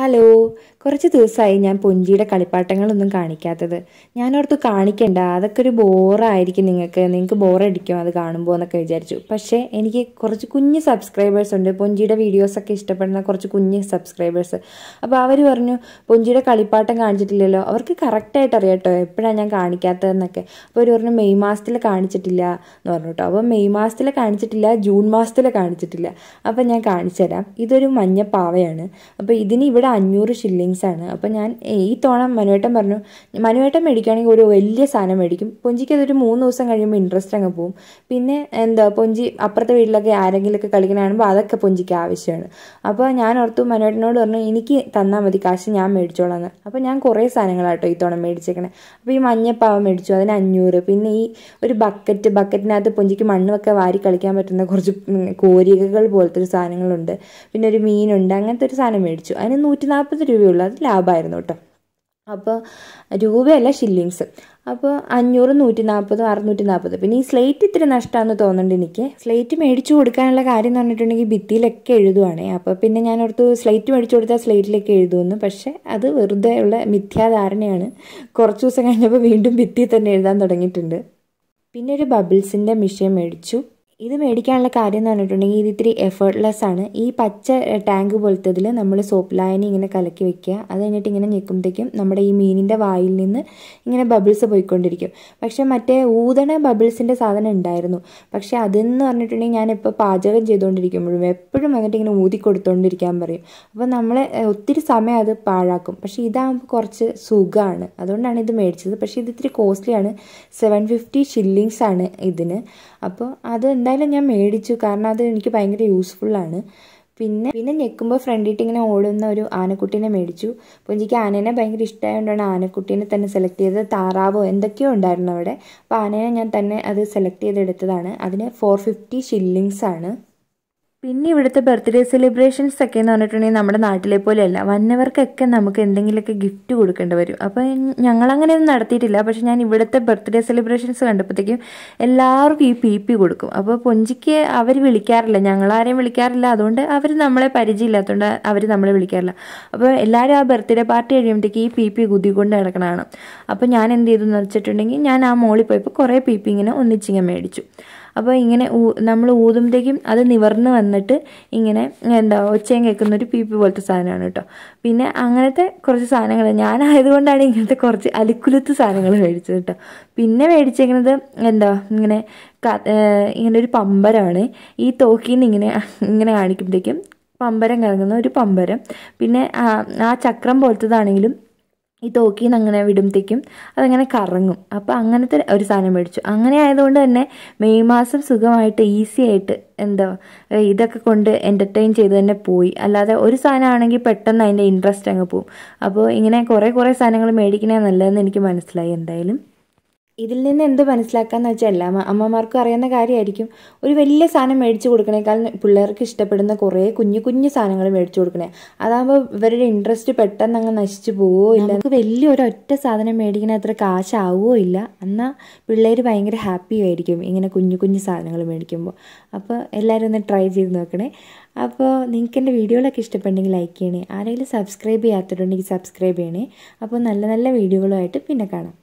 hello കുറച്ച് ദിവസമായി ഞാൻ പുഞ്ചിയുടെ കളിപ്പാട്ടങ്ങളൊന്നും കാണിക്കാത്തത് ഞാനോർത്ത് കാണിക്കണ്ട അതൊക്കെ ഒരു ബോറായിരിക്കും നിങ്ങൾക്ക് നിങ്ങൾക്ക് ബോറടിക്കും അത് കാണുമ്പോൾ എന്നൊക്കെ വിചാരിച്ചു പക്ഷേ എനിക്ക് കുറച്ച് കുഞ്ഞ് സബ്സ്ക്രൈബേഴ്സ് ഉണ്ട് പുഞ്ചിയുടെ വീഡിയോസൊക്കെ ഇഷ്ടപ്പെടുന്ന കുറച്ച് കുഞ്ഞ് സബ്സ്ക്രൈബേഴ്സ് അപ്പോൾ അവർ പറഞ്ഞു പുഞ്ചിയുടെ കളിപ്പാട്ടം കാണിച്ചിട്ടില്ലല്ലോ അവർക്ക് കറക്റ്റായിട്ട് അറിയാം കേട്ടോ എപ്പോഴാണ് ഞാൻ കാണിക്കാത്തതെന്നൊക്കെ അപ്പോൾ അവർ പറഞ്ഞു മെയ് മാസത്തിൽ കാണിച്ചിട്ടില്ല എന്ന് പറഞ്ഞു കേട്ടോ അപ്പോൾ മെയ് മാസത്തിൽ കാണിച്ചിട്ടില്ല ജൂൺ മാസത്തിൽ കാണിച്ചിട്ടില്ല അപ്പോൾ ഞാൻ തരാം ഇതൊരു മഞ്ഞപ്പാവയാണ് അപ്പോൾ ഇതിന് ഇവിടെ വില അഞ്ഞൂറ് ഷില്ലിങ്സാണ് അപ്പോൾ ഞാൻ ഈ തവണ മനുവേട്ടൻ പറഞ്ഞു മനുവേട്ടൻ മേടിക്കുകയാണെങ്കിൽ ഒരു വലിയ സാധനം മേടിക്കും പൊഞ്ചിക്ക് അതൊരു മൂന്ന് ദിവസം കഴിയുമ്പോൾ ഇൻട്രസ്റ്റ് അങ്ങ് പോവും പിന്നെ എന്താ പൊഞ്ചി അപ്പുറത്തെ വീട്ടിലൊക്കെ ആരെങ്കിലുമൊക്കെ കളിക്കണാകുമ്പോൾ അതൊക്കെ പൊഞ്ചിക്ക് ആവശ്യമാണ് അപ്പോൾ ഞാൻ ഓർത്തു മനുവേട്ടനോട് പറഞ്ഞു എനിക്ക് തന്നാൽ മതി കാശ് ഞാൻ മേടിച്ചോളാം അപ്പോൾ ഞാൻ കുറേ സാധനങ്ങളാട്ടോ ഈ തവണ മേടിച്ചേക്കണേ അപ്പോൾ ഈ മഞ്ഞപ്പാവ മേടിച്ചു അതിന് അഞ്ഞൂറ് പിന്നെ ഈ ഒരു ബക്കറ്റ് ബക്കറ്റിനകത്ത് പൊഞ്ചിക്ക് മണ്ണൊക്കെ വാരി കളിക്കാൻ പറ്റുന്ന കുറച്ച് കോരികകൾ പോലത്തെ ഒരു സാധനങ്ങളുണ്ട് പിന്നെ ഒരു മീനുണ്ട് അങ്ങനത്തെ ഒരു സാധനം മേടിച്ചു അതിന് നൂറ്റി നാൽപ്പത് രൂപയുള്ളൂ അത് ലാഭമായിരുന്നു കേട്ടോ അപ്പോൾ രൂപയല്ല ഷില്ലിങ്സ് അപ്പോൾ അഞ്ഞൂറ് നൂറ്റി നാൽപ്പത് അറുന്നൂറ്റി നാൽപ്പത് പിന്നെ ഈ സ്ലേറ്റ് ഇത്തിരി നഷ്ടമാണെന്ന് തോന്നുന്നുണ്ട് എനിക്ക് സ്ലേറ്റ് മേടിച്ചു കൊടുക്കാനുള്ള കാര്യം എന്ന് പറഞ്ഞിട്ടുണ്ടെങ്കിൽ ഭിത്തിയിലൊക്കെ എഴുതുവാണേ അപ്പോൾ പിന്നെ ഞാൻ ഓർത്തു സ്ലേറ്റ് മേടിച്ചു കൊടുത്താൽ സ്ലേറ്റിലൊക്കെ എഴുതുമെന്ന് പക്ഷേ അത് വെറുതെ ഉള്ള മിഥ്യാധാരണയാണ് കുറച്ച് ദിവസം കഴിഞ്ഞപ്പോൾ വീണ്ടും ഭിത്തിയിൽ തന്നെ എഴുതാൻ തുടങ്ങിയിട്ടുണ്ട് പിന്നെ ഒരു ബബിൾസിൻ്റെ മിഷീൻ മേടിച്ചു ഇത് മേടിക്കാനുള്ള കാര്യം എന്ന് പറഞ്ഞിട്ടുണ്ടെങ്കിൽ ഇത് ഇത്തിരി എഫേർട്ട്ലെസ് ആണ് ഈ പച്ച ടാങ്ക് ഇതിൽ നമ്മൾ സോപ്പ് ലായനി ഇങ്ങനെ കലക്കി വെക്കുക അത് കഴിഞ്ഞിട്ട് ഇങ്ങനെ ഞെക്കുമ്പോഴത്തേക്കും നമ്മുടെ ഈ മീനിൻ്റെ വായിൽ നിന്ന് ഇങ്ങനെ ബബിൾസ് പോയിക്കൊണ്ടിരിക്കും പക്ഷേ മറ്റേ ഊതണ ബബിൾസിൻ്റെ സാധനം ഉണ്ടായിരുന്നു പക്ഷേ അതെന്ന് പറഞ്ഞിട്ടുണ്ടെങ്കിൽ ഞാനിപ്പോൾ പാചകം ചെയ്തുകൊണ്ടിരിക്കുമ്പോഴും എപ്പോഴും വന്നിട്ട് ഇങ്ങനെ ഊതി കൊടുത്തുകൊണ്ടിരിക്കാൻ പറയും അപ്പോൾ നമ്മൾ ഒത്തിരി സമയം അത് പാഴാക്കും പക്ഷേ ഇതാകുമ്പോൾ കുറച്ച് സുഖമാണ് അതുകൊണ്ടാണ് ഇത് മേടിച്ചത് പക്ഷേ ഇത് ഇത്തിരി കോസ്റ്റ്ലിയാണ് സെവൻ ഫിഫ്റ്റി ഷില്ലിങ്സ് ആണ് ഇതിന് അപ്പോൾ അത് എന്തായാലും ഞാൻ മേടിച്ചു കാരണം അത് എനിക്ക് ഭയങ്കര യൂസ്ഫുള്ളാണ് പിന്നെ പിന്നെ ഞെക്കുമ്പോൾ ഫ്രണ്ടിട്ട് ഇങ്ങനെ ഓടുന്ന ഒരു ആനക്കുട്ടീനെ മേടിച്ചു പുഞ്ചിക്ക് ആനേനെ ഭയങ്കര ഇഷ്ടമായതുകൊണ്ടാണ് ആനക്കുട്ടീനെ തന്നെ സെലക്ട് ചെയ്തത് താറാവോ എന്തൊക്കെയോ ഉണ്ടായിരുന്നു അവിടെ അപ്പോൾ ആനേനെ ഞാൻ തന്നെ അത് സെലക്ട് ചെയ്തെടുത്തതാണ് അതിന് ഫോർ ഫിഫ്റ്റി ഷില്ലിങ്സ് ആണ് പിന്നെ ഇവിടുത്തെ ബർത്ത്ഡേ സെലിബ്രേഷൻസ് ഒക്കെ എന്ന് പറഞ്ഞിട്ടുണ്ടെങ്കിൽ നമ്മുടെ നാട്ടിലെ പോലെയല്ല വന്നവർക്കൊക്കെ നമുക്ക് എന്തെങ്കിലുമൊക്കെ ഗിഫ്റ്റ് കൊടുക്കേണ്ടി വരും അപ്പോൾ ഞങ്ങളങ്ങനെയൊന്നും നടത്തിയിട്ടില്ല പക്ഷെ ഞാൻ ഇവിടുത്തെ ബർത്ത്ഡേ സെലിബ്രേഷൻസ് കണ്ടപ്പോഴത്തേക്കും എല്ലാവർക്കും ഈ പി പി കൊടുക്കും അപ്പോൾ പൊഞ്ചിക്ക് അവർ വിളിക്കാറില്ല ഞങ്ങളാരെയും വിളിക്കാറില്ല അതുകൊണ്ട് അവർ നമ്മളെ പരിചയമില്ലാത്തതുകൊണ്ട് അവർ നമ്മളെ വിളിക്കാറില്ല അപ്പോൾ എല്ലാവരും ആ ബർത്ത്ഡേ പാർട്ടി കഴിയുമ്പോഴത്തേക്ക് ഈ പി പി കുതികൊണ്ട് കിടക്കണതാണ് അപ്പോൾ ഞാൻ എന്ത് ചെയ്തു എന്ന് വെച്ചിട്ടുണ്ടെങ്കിൽ ഞാൻ ആ മോളിൽ പോയപ്പോൾ കുറേ പി പി ഇങ്ങനെ ഒന്നിച്ചിങ്ങനെ മേടിച്ചു അപ്പോൾ ഇങ്ങനെ നമ്മൾ ഊതുമ്പോഴേക്കും അത് നിവർന്ന് വന്നിട്ട് ഇങ്ങനെ എന്താ ഒച്ചയും കേൾക്കുന്ന ഒരു പീപ്പ് പോലത്തെ സാധനമാണ് കേട്ടോ പിന്നെ അങ്ങനത്തെ കുറച്ച് സാധനങ്ങൾ ഞാനായതുകൊണ്ടാണ് ഇങ്ങനത്തെ കുറച്ച് അലുക്കുലുത്ത് സാധനങ്ങൾ മേടിച്ചത് കേട്ടോ പിന്നെ മേടിച്ചേക്കുന്നത് എന്താ ഇങ്ങനെ ഇങ്ങനെ ഒരു പമ്പരമാണ് ഈ തോക്കിൽ നിന്ന് ഇങ്ങനെ ഇങ്ങനെ കാണിക്കുമ്പോഴേക്കും പമ്പരം കറങ്ങുന്ന ഒരു പമ്പരം പിന്നെ ആ ചക്രം പോലത്തതാണെങ്കിലും ഈ തോക്കിയിൽ നിന്ന് അങ്ങനെ വിടുമ്പത്തേക്കും അതങ്ങനെ കറങ്ങും അപ്പോൾ അങ്ങനത്തെ ഒരു സാധനം മേടിച്ചു അങ്ങനെ ആയതുകൊണ്ട് തന്നെ മെയ് മാസം സുഖമായിട്ട് ഈസി ആയിട്ട് എന്താ ഇതൊക്കെ കൊണ്ട് എൻ്റർടൈൻ ചെയ്ത് തന്നെ പോയി അല്ലാതെ ഒരു സാധനമാണെങ്കിൽ പെട്ടെന്ന് അതിൻ്റെ ഇൻട്രസ്റ്റ് അങ്ങ് പോവും അപ്പോൾ ഇങ്ങനെ കുറേ കുറേ സാധനങ്ങൾ മേടിക്കണേ നല്ലതെന്ന് എനിക്ക് മനസ്സിലായി എന്തായാലും ഇതിൽ നിന്ന് എന്ത് മനസ്സിലാക്കാന്ന് വെച്ചാൽ എല്ലാ അമ്മമാർക്കും അറിയുന്ന കാര്യമായിരിക്കും ഒരു വലിയ സാധനം മേടിച്ചു കൊടുക്കണേക്കാൾ പിള്ളേർക്ക് ഇഷ്ടപ്പെടുന്ന കുറേ കുഞ്ഞു കുഞ്ഞു സാധനങ്ങൾ മേടിച്ചു കൊടുക്കണേ അതാകുമ്പോൾ ഇവരുടെ ഇൻട്രസ്റ്റ് പെട്ടെന്ന് അങ്ങ് നശിച്ചു പോവോ ഇല്ല നമുക്ക് വലിയൊരു ഒറ്റ സാധനം മേടിക്കുന്ന അത്ര കാശാവുമോ ഇല്ല എന്നാൽ പിള്ളേർ ഭയങ്കര ഹാപ്പി ആയിരിക്കും ഇങ്ങനെ കുഞ്ഞു കുഞ്ഞു സാധനങ്ങൾ മേടിക്കുമ്പോൾ അപ്പോൾ എല്ലാവരും ഒന്ന് ട്രൈ ചെയ്ത് നോക്കണേ അപ്പോൾ നിങ്ങൾക്ക് എൻ്റെ വീഡിയോകളൊക്കെ ഇഷ്ടപ്പെട്ടെങ്കിൽ ലൈക്ക് ചെയ്യണേ ആരെങ്കിലും സബ്സ്ക്രൈബ് ചെയ്യാത്തതുണ്ടെങ്കിൽ സബ്സ്ക്രൈബ് ചെയ്യണേ അപ്പോൾ നല്ല നല്ല വീഡിയോകളുമായിട്ട് പിന്നെ കാണാം